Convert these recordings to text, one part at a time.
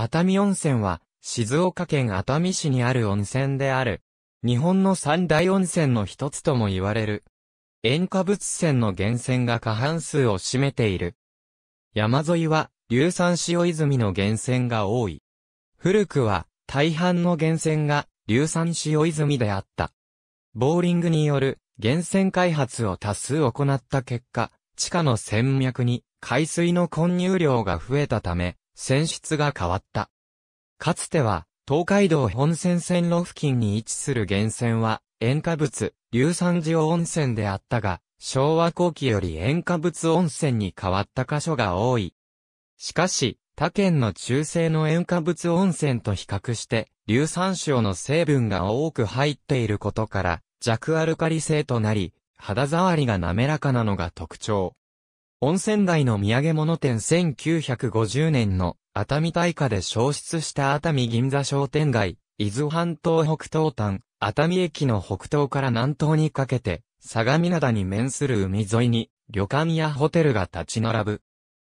熱海温泉は、静岡県熱海市にある温泉である。日本の三大温泉の一つとも言われる。塩化物泉の源泉が過半数を占めている。山沿いは、硫酸塩泉の源泉が多い。古くは、大半の源泉が、硫酸塩泉であった。ボーリングによる、源泉開発を多数行った結果、地下の泉脈に、海水の混入量が増えたため、選出が変わった。かつては、東海道本線線路付近に位置する源泉は、塩化物、硫酸塩温泉であったが、昭和後期より塩化物温泉に変わった箇所が多い。しかし、他県の中性の塩化物温泉と比較して、硫酸塩の成分が多く入っていることから、弱アルカリ性となり、肌触りが滑らかなのが特徴。温泉街の土産物店1950年の熱海大火で消失した熱海銀座商店街、伊豆半島北東端、熱海駅の北東から南東にかけて、相模灘に面する海沿いに、旅館やホテルが立ち並ぶ。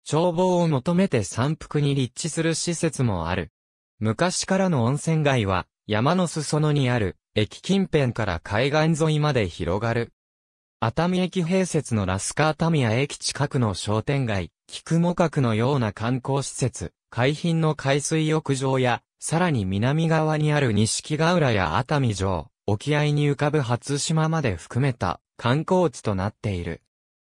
眺望を求めて山腹に立地する施設もある。昔からの温泉街は、山の裾野にある、駅近辺から海岸沿いまで広がる。熱海駅併設のラスカータミヤ駅近くの商店街、菊も角のような観光施設、海浜の海水浴場や、さらに南側にある錦ヶ浦や熱海城、沖合に浮かぶ初島まで含めた観光地となっている。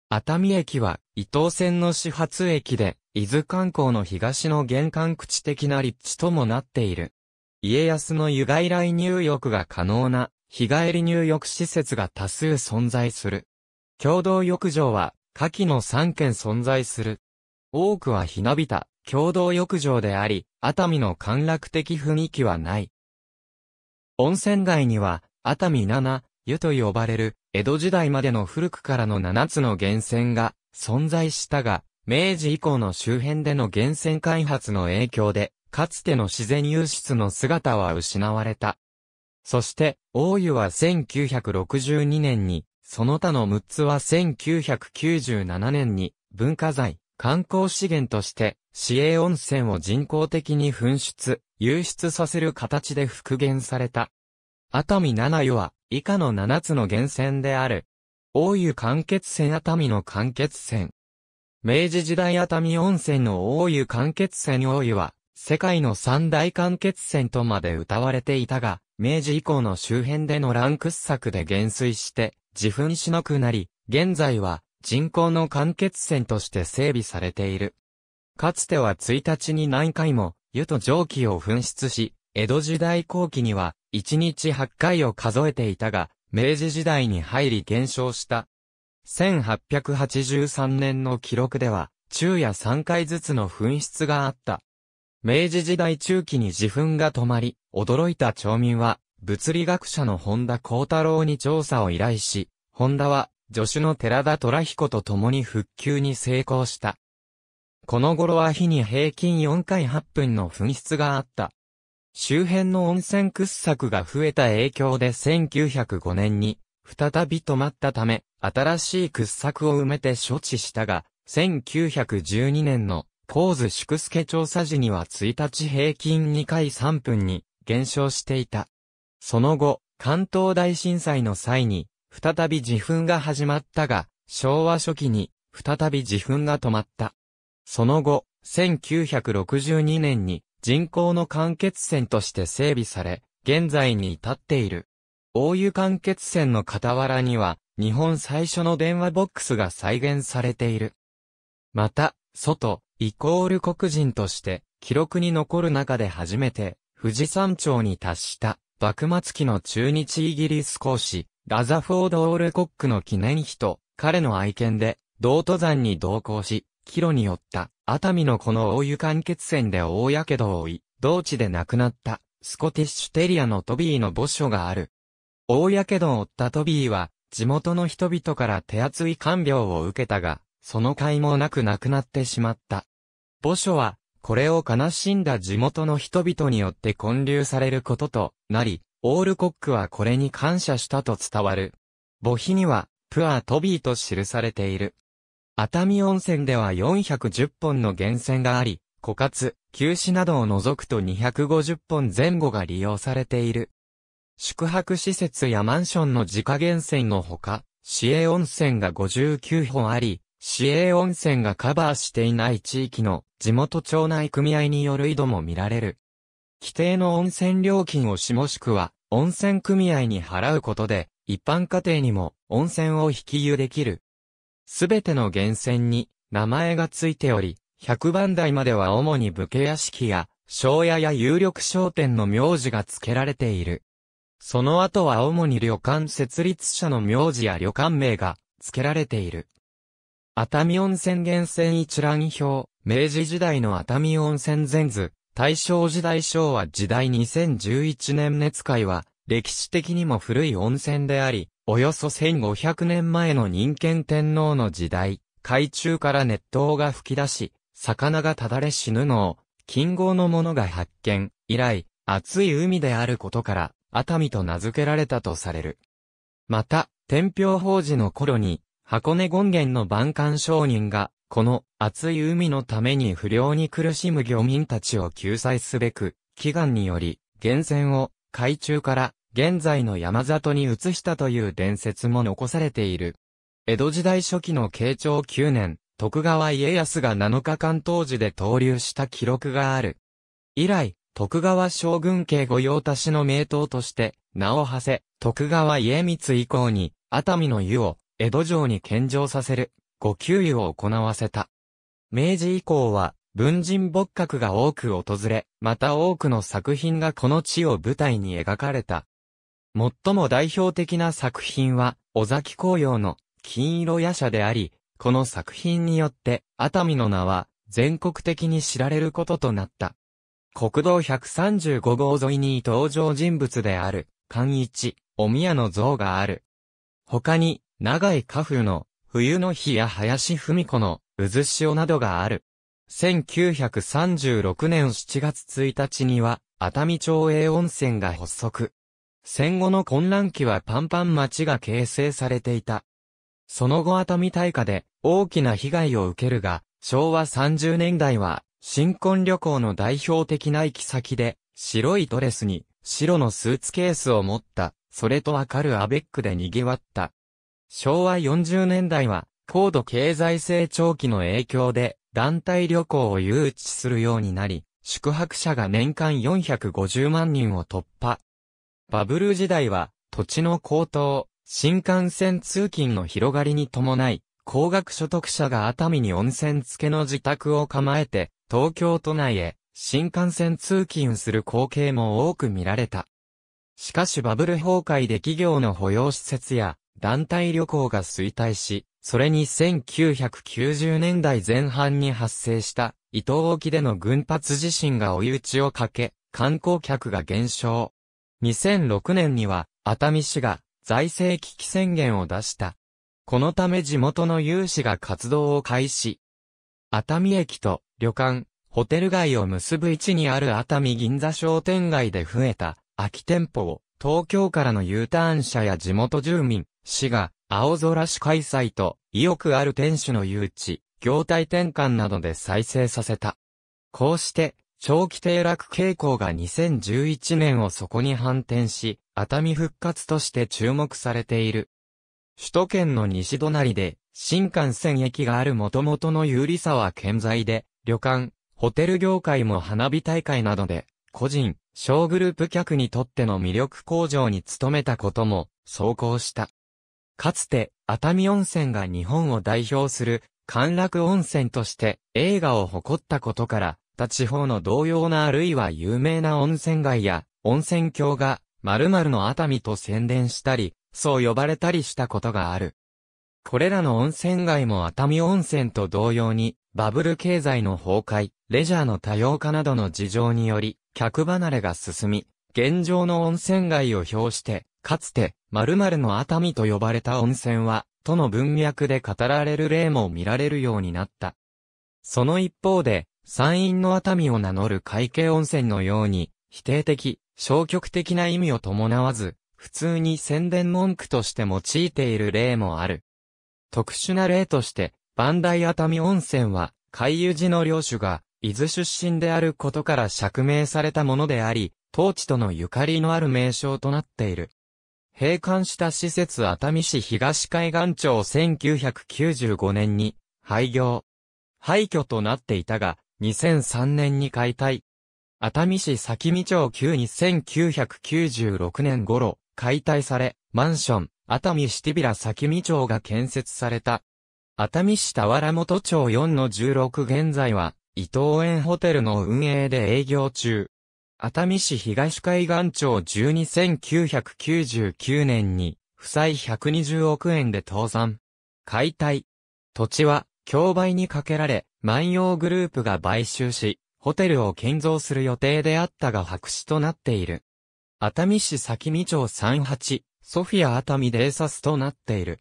熱海駅は伊東線の始発駅で、伊豆観光の東の玄関口的な立地ともなっている。家康の湯外来入浴が可能な日帰り入浴施設が多数存在する。共同浴場は、下記の3件存在する。多くはひなびた、共同浴場であり、熱海の陥落的雰囲気はない。温泉街には、熱海七、湯と呼ばれる、江戸時代までの古くからの7つの源泉が存在したが、明治以降の周辺での源泉開発の影響で、かつての自然湧出の姿は失われた。そして、大湯は1962年に、その他の6つは1997年に、文化財、観光資源として、市営温泉を人工的に噴出、流出させる形で復元された。熱海七湯は、以下の7つの源泉である。大湯間欠泉熱海の間欠泉。明治時代熱海温泉の大湯間欠泉大湯は、世界の三大間欠泉とまで歌われていたが、明治以降の周辺での乱掘作で減衰して、自噴しなくなり、現在は人工の間欠泉として整備されている。かつては1日に何回も、湯と蒸気を噴出し、江戸時代後期には、1日8回を数えていたが、明治時代に入り減少した。1883年の記録では、昼夜3回ずつの噴出があった。明治時代中期に自噴が止まり、驚いた町民は、物理学者の本田光太郎に調査を依頼し、本田は、助手の寺田虎彦と共に復旧に成功した。この頃は日に平均4回8分の噴出があった。周辺の温泉掘削が増えた影響で1905年に、再び止まったため、新しい掘削を埋めて処置したが、1912年のポーズ祝助調査時には1日平均2回3分に減少していた。その後、関東大震災の際に、再び自噴が始まったが、昭和初期に、再び自噴が止まった。その後、1962年に人工の間欠泉として整備され、現在に至っている。大湯間欠泉の傍らには、日本最初の電話ボックスが再現されている。また、外、イコール黒人として記録に残る中で初めて富士山頂に達した幕末期の中日イギリス講師ラザフォード・オールコックの記念碑と彼の愛犬で道登山に同行し帰路に寄った熱海のこの大湯間欠泉で大火傷を負い同地で亡くなったスコティッシュテリアのトビーの墓所がある。大火傷を負ったトビーは地元の人々から手厚い看病を受けたが、その甲斐もなく亡くなってしまった。墓所は、これを悲しんだ地元の人々によって建立されることとなり、オールコックはこれに感謝したと伝わる。墓碑には、プアートビーと記されている。熱海温泉では410本の源泉があり、枯渇、休止などを除くと250本前後が利用されている。宿泊施設やマンションの自家源泉のほか、市営温泉が59本あり、市営温泉がカバーしていない地域の地元町内組合による井戸も見られる。規定の温泉料金をしもしくは温泉組合に払うことで一般家庭にも温泉を引き湯できる。すべての源泉に名前がついており、100番台までは主に武家屋敷や庄屋や有力商店の名字が付けられている。その後は主に旅館設立者の名字や旅館名が付けられている。熱海温泉源泉一覧表、明治時代の熱海温泉全図、大正時代昭和時代2011年熱海は、歴史的にも古い温泉であり、およそ1500年前の人間天皇の時代、海中から熱湯が吹き出し、魚がただれ死ぬのを、近郷のものが発見、以来、熱い海であることから、熱海と名付けられたとされる。また、天平法事の頃に、箱根権現の万官商人が、この熱い海のために不良に苦しむ漁民たちを救済すべく、祈願により、源泉を海中から現在の山里に移したという伝説も残されている。江戸時代初期の慶長9年、徳川家康が7日間当時で投留した記録がある。以来、徳川将軍家御用達の名刀として、名を馳せ、徳川家光以降に、熱海の湯を、江戸城に献上させる、ご給油を行わせた。明治以降は、文人仏閣が多く訪れ、また多くの作品がこの地を舞台に描かれた。最も代表的な作品は、尾崎紅葉の金色夜叉であり、この作品によって、熱海の名は全国的に知られることとなった。国道135号沿いに登場人物である、関一、お宮の像がある。他に、長井花風の冬の日や林文子の渦潮などがある。1936年7月1日には熱海町営温泉が発足。戦後の混乱期はパンパン町が形成されていた。その後熱海大火で大きな被害を受けるが、昭和30年代は新婚旅行の代表的な行き先で、白いドレスに白のスーツケースを持った、それとわかるアベックで賑わった昭和40年代は、高度経済成長期の影響で、団体旅行を誘致するようになり、宿泊者が年間450万人を突破。バブル時代は、土地の高騰、新幹線通勤の広がりに伴い、高額所得者が熱海に温泉付けの自宅を構えて、東京都内へ新幹線通勤する光景も多く見られた。しかしバブル崩壊で企業の保養施設や団体旅行が衰退し、それに1990年代前半に発生した伊東沖での群発地震が追い打ちをかけ、観光客が減少。2006年には熱海市が財政危機宣言を出した。このため地元の有志が活動を開始。熱海駅と旅館、ホテル街を結ぶ位置にある熱海銀座商店街で増えた空き店舗を東京からの U ターン車や地元住民、市が、青空市開催と、意欲ある店主の誘致、業態転換などで再生させた。こうして、長期低落傾向が2011年をそこに反転し、熱海復活として注目されている。首都圏の西隣で、新幹線駅がある元々の有利さは健在で、旅館、ホテル業界も花火大会などで、個人、小グループ客にとっての魅力向上に努めたことも、走行した。かつて、熱海温泉が日本を代表する、歓楽温泉として映画を誇ったことから、他地方の同様なあるいは有名な温泉街や温泉郷が〇〇の熱海と宣伝したり、そう呼ばれたりしたことがある。これらの温泉街も熱海温泉と同様に、バブル経済の崩壊、レジャーの多様化などの事情により、客離れが進み、現状の温泉街を表して、かつて、〇〇の熱海と呼ばれた温泉は、との文脈で語られる例も見られるようになった。その一方で、山陰の熱海を名乗る海景温泉のように、否定的、消極的な意味を伴わず、普通に宣伝文句として用いている例もある。特殊な例として、万代熱海温泉は、海遊寺の領主が、伊豆出身であることから釈明されたものであり、当地とのゆかりのある名称となっている。閉館した施設熱海市東海岸町1995年に廃業。廃墟となっていたが、2003年に解体。熱海市先見町旧に1996年頃、解体され、マンション、熱海市ティビラ先見町が建設された。熱海市田原本町4の16現在は、伊東園ホテルの運営で営業中。熱海市東海岸町1 2 9 9 9年に、負債120億円で倒産。解体。土地は、競売にかけられ、万葉グループが買収し、ホテルを建造する予定であったが白紙となっている。熱海市先見町38、ソフィア熱海でサスとなっている。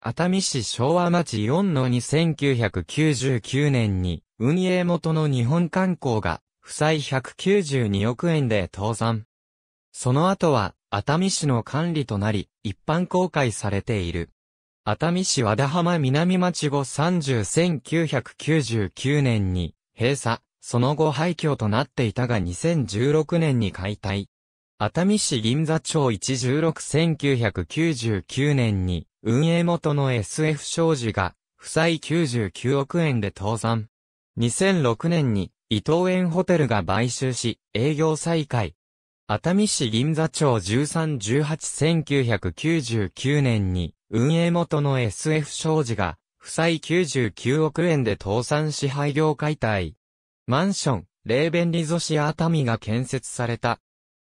熱海市昭和町4の2 9 9 9年に運営元の日本観光が負債192億円で倒産。その後は、熱海市の管理となり、一般公開されている。熱海市和田浜南町後30 1999年に閉鎖、その後廃墟となっていたが2016年に解体。熱海市銀座町1161999年に運営元の SF 商事が負債99億円で倒産。2006年に伊藤園ホテルが買収し、営業再開。熱海市銀座町13181999年に、運営元の SF 商事が、負債99億円で倒産し廃業解体。マンション、レーベンリゾシア熱海が建設された。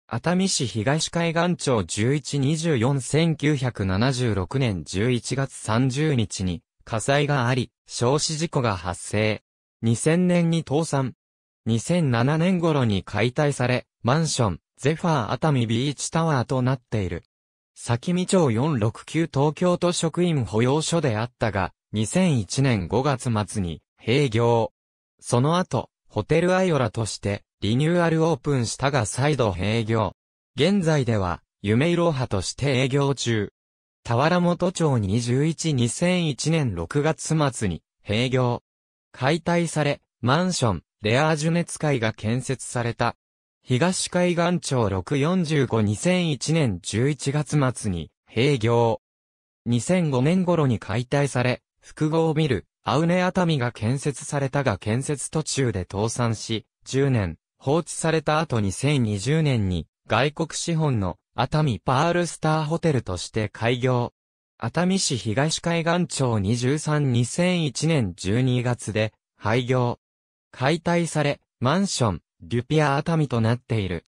熱海市東海岸町1124-1976年11月30日に火災があり、焼死事故が発生。2000年に倒産、2007年頃に解体され、マンション、ゼファー熱海ビーチタワーとなっている。先見町469東京都職員保養所であったが、2001年5月末に閉業。その後、ホテルアイオラとしてリニューアルオープンしたが再度閉業。現在では、夢いろはとして営業中。田原本町21-2001年6月末に閉業。解体され、マンション、レアージュネツ海が建設された。東海岸町645-2001年11月末に閉業。2005年頃に解体され、複合ビル、アウネ熱海が建設されたが建設途中で倒産し、10年、放置された後2020年に外国資本の熱海パールスターホテルとして開業。熱海市東海岸町23-2001年12月で廃業。解体され、マンション、デュピア熱海となっている。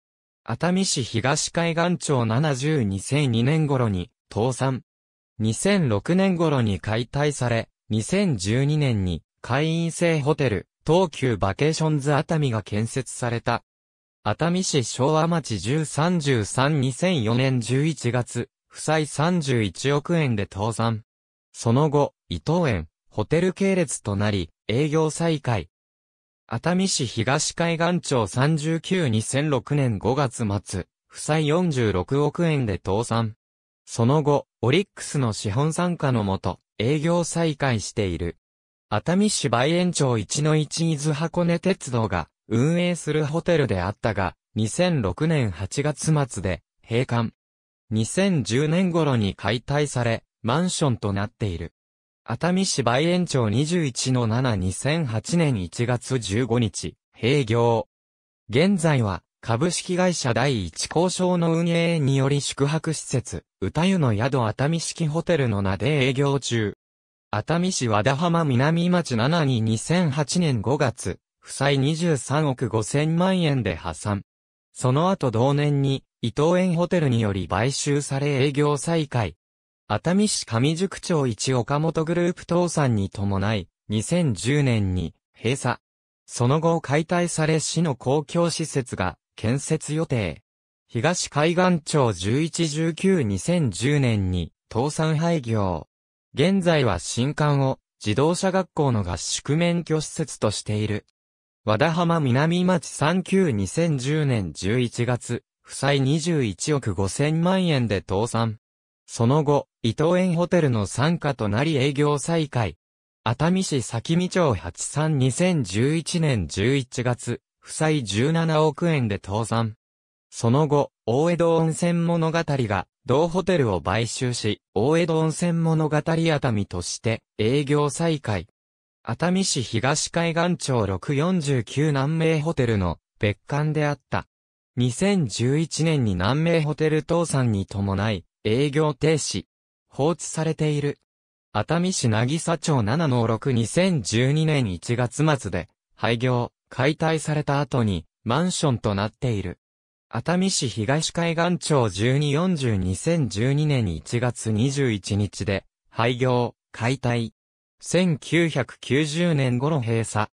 熱海市東海岸町70 2002年頃に、倒産。2006年頃に解体され、2012年に会員制ホテル、東急バケーションズ熱海が建設された。熱海市昭和町1033-2004年11月、負債31億円で倒産。その後、伊東園、ホテル系列となり、営業再開、熱海市東海岸町39 2006年5月末、負債46億円で倒産。その後、オリックスの資本参加のもと、営業再開している。熱海市梅園町一の一伊豆箱根鉄道が運営するホテルであったが、2006年8月末で閉館。2010年頃に解体され、マンションとなっている。熱海市梅園町21の7 2008年1月15日、閉業。現在は、株式会社第一交渉の運営により宿泊施設、歌湯の宿熱海式ホテルの名で営業中。熱海市和田浜南町7に2008年5月、負債23億5000万円で破産。その後同年に、伊藤園ホテルにより買収され営業再開、熱海市上宿町一岡本グループ倒産に伴い、2010年に閉鎖。その後解体され市の公共施設が建設予定。東海岸町1119-2010年に倒産廃業。現在は新館を自動車学校の合宿免許施設としている。和田浜南町39-2010年11月、負債21億5000万円で倒産。その後、伊藤園ホテルの参加となり営業再開。熱海市先見町832011年11月、負債17億円で倒産。その後、大江戸温泉物語が、同ホテルを買収し、大江戸温泉物語熱海として営業再開。熱海市東海岸町649南名ホテルの別館であった。2011年に南名ホテル倒産に伴い、営業停止、放置されている。熱海市渚町7の62012年1月末で、廃業、解体された後に、マンションとなっている。熱海市東海岸町12402012年1月21日で、廃業、解体。1990年頃閉鎖。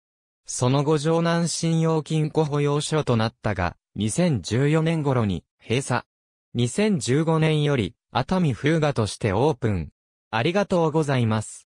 その後城南信用金庫保養所となったが、2014年頃に閉鎖。2015年より、熱海風雅としてオープン。ありがとうございます。